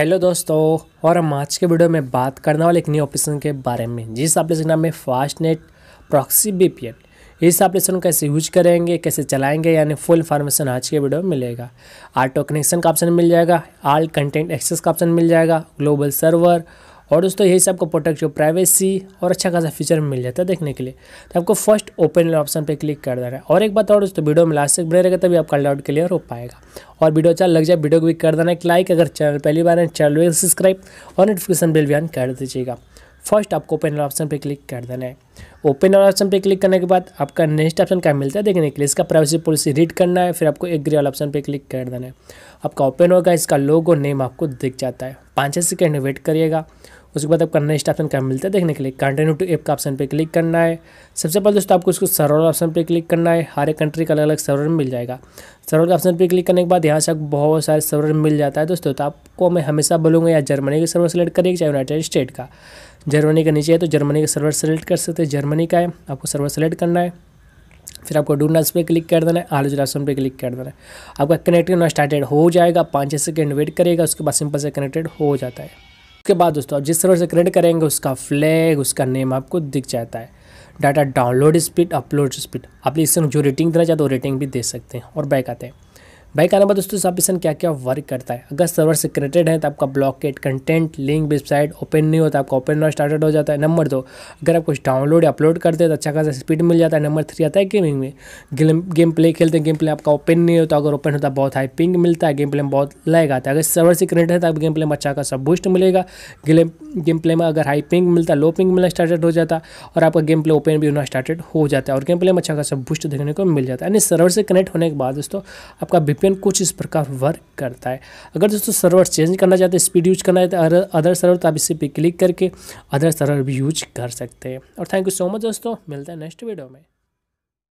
hello दोस्तों और हम आज के वीडियो में बात करने वाले एक न्यू ऑपरेशन के बारे में जिस ऑपरेशन नाम है फास्ट नेट प्रॉक्सी एन इस को कैसे यूज करेंगे कैसे चलाएंगे यानी फुल इन्फॉर्मेशन आज के वीडियो में मिलेगा ऑटो कनेक्शन का ऑप्शन मिल जाएगा आल कंटेंट एक्सेस का ऑप्शन मिल जाएगा ग्लोबल सर्वर और दोस्तों यही से आपको प्रोटेक्ट जो प्राइवेसी और अच्छा खासा फीचर मिल जाता है देखने के लिए तो आपको फर्स्ट ओपन ऑप्शन पर क्लिक कर देना है और एक बात और दोस्तों वीडियो में लास्ट तक बने रहेगा तभी आपका डाउट क्लियर हो पाएगा और वीडियो अच्छा लग जाए वीडियो को भी कर देना एक लाइक अगर चैनल पहली बार है चैनल सब्सक्राइब और नोटिफिकेशन बिल भी ऑन कर दीजिएगा फर्स्ट आपको ओपन वाला ऑप्शन पर क्लिक कर देना है ओपन वाला ऑप्शन पर क्लिक करने के बाद आपका नेक्स्ट ऑप्शन क्या मिलता है देखने के लिए इसका प्राइवेसी पॉलिसी रीड करना है फिर आपको एग्री वाला ऑप्शन पर क्लिक कर देना है आपका ओपन होगा इसका लोगो नेम आपको दिख जाता है पाँच छः सेकेंड वेट करिएगा उसके बाद आपका नेक्स्ट ऑप्शन क्या मिलता है देखने के लिए कंटिन्यू टू ऐप का ऑप्शन पे क्लिक करना है सबसे पहले दोस्तों आपको इसको सर्वर ऑप्शन पे क्लिक करना है हर एक कंट्री का अलग अलग सर्वर मिल जाएगा सर्वर ऑप्शन पे क्लिक करने के बाद यहाँ से आपको बहुत सारे सर्वर मिल जाता है दोस्तों तो आपको मैं हमेशा बोलूँगा या जर्मनी का सर्वर सेलेक्ट करिए चाहे यूनाइटेड स्टेट का जर्मनी का नीचे है तो जर्मनी का सर्वर सेलेक्ट कर सकते हैं जर्मनी का है आपको सर्वर सेलेक्ट करना है फिर आपको डू नास पे क्लिक कर देना है आलोच राशन पे क्लिक कर देना है आपका कनेक्टेड ना स्टार्टेड हो जाएगा पाँच छः सेकेंड वेट करेगा उसके बाद सिंपल से कनेक्टेड हो जाता है उसके बाद दोस्तों आप जिस सर्वर से कनेक्ट करेंगे उसका फ्लैग उसका नेम आपको दिख जाता है data download speed upload speed आप इससे जो रेटिंग देना चाहते हो रेटिंग भी दे सकते हैं और बैक आते हैं भाई कहना बाद मतलब दोस्तों सब्मिशन क्या क्या वर्क करता है अगर सर्वर से क्रेटेड है तो आपका blocked content link website open नहीं होता तो आपका ओपन नॉट स्टार्टेड हो जाता है नंबर दो अगर आप कुछ डाउनलोड अपलोड करते हैं तो अच्छा खासा स्पीड मिल जाता है नंबर थ्री आता है गेमिंग में गेम गेम प्ले खेलते हैं गेम प्ले आपका ओपन नहीं होता अगर ओपन होता है बहुत हाई पिंग मिलता है गेम प्ले में बहुत लैग आता है अगर सर्वर से क्रेटेड है तो आप गेम प्ले में अच्छा खासा बूस्ट मिलेगा गेम गेम प्ले में अगर हाई पिंग मिलता है लो पिंग मिलना स्टार्टेड हो जाता और आपका गेम प्ले ओपन भी होना स्टार्टेड हो जाता है और गेम प्ले में अच्छा खासा बूस्ट देखने को मिल जाता है यानी सर्वर से कनेक्ट होने के बाद दोस्तों आपका पेन कुछ इस प्रकार वर्क करता है अगर दोस्तों सर्वर चेंज करना चाहते हैं स्पीड यूज करना चाहते हैं अदर सर्वर तो आप इसी पे क्लिक करके अदर सर्वर भी यूज कर सकते हैं और थैंक यू सो मच दोस्तों मिलता है नेक्स्ट वीडियो में